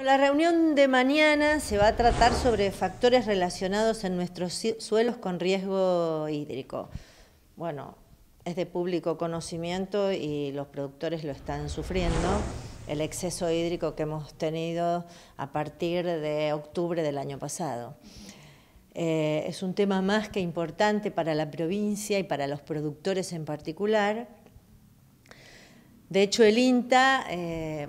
La reunión de mañana se va a tratar sobre factores relacionados en nuestros suelos con riesgo hídrico. Bueno, es de público conocimiento y los productores lo están sufriendo. El exceso hídrico que hemos tenido a partir de octubre del año pasado. Eh, es un tema más que importante para la provincia y para los productores en particular. De hecho, el INTA... Eh,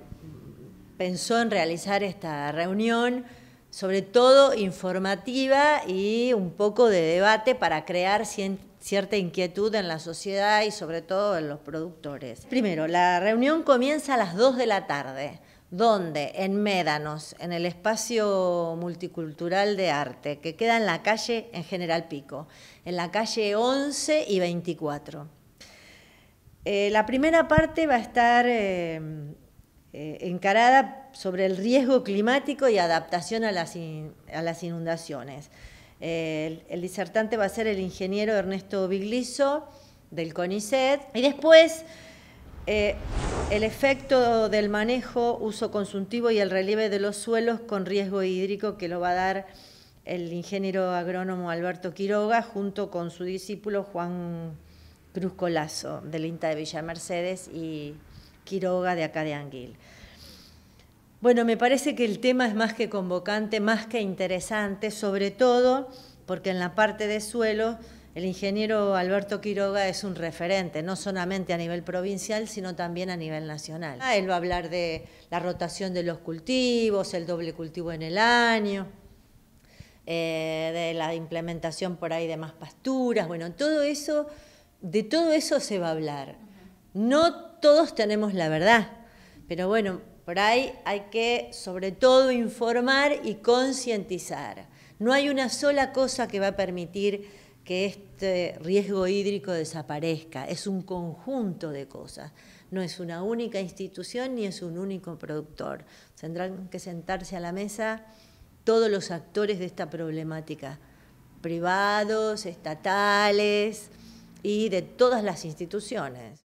pensó en realizar esta reunión, sobre todo informativa y un poco de debate para crear cierta inquietud en la sociedad y sobre todo en los productores. Primero, la reunión comienza a las 2 de la tarde, donde en Médanos, en el espacio multicultural de arte, que queda en la calle en General Pico, en la calle 11 y 24. Eh, la primera parte va a estar eh, eh, encarada sobre el riesgo climático y adaptación a las, a las inundaciones. Eh, el, disertante va a ser el ingeniero Ernesto Bigliso del CONICET. Y después, eh, el efecto del manejo, uso consultivo y el relieve de los suelos con riesgo hídrico que lo va a dar el ingeniero agrónomo Alberto Quiroga junto con su discípulo Juan Cruz Colazo del INTA de Villa Mercedes y Quiroga de acá de Anguil. Bueno, me parece que el tema es más que convocante, más que interesante, sobre todo porque en la parte de suelo el ingeniero Alberto Quiroga es un referente, no solamente a nivel provincial, sino también a nivel nacional. Ah, él va a hablar de la rotación de los cultivos, el doble cultivo en el año, eh, de la implementación por ahí de más pasturas, bueno, todo eso, de todo eso se va a hablar. No todos tenemos la verdad, pero bueno, por ahí hay que sobre todo informar y concientizar. No hay una sola cosa que va a permitir que este riesgo hídrico desaparezca. Es un conjunto de cosas. No es una única institución ni es un único productor. Tendrán que sentarse a la mesa todos los actores de esta problemática, privados, estatales y de todas las instituciones.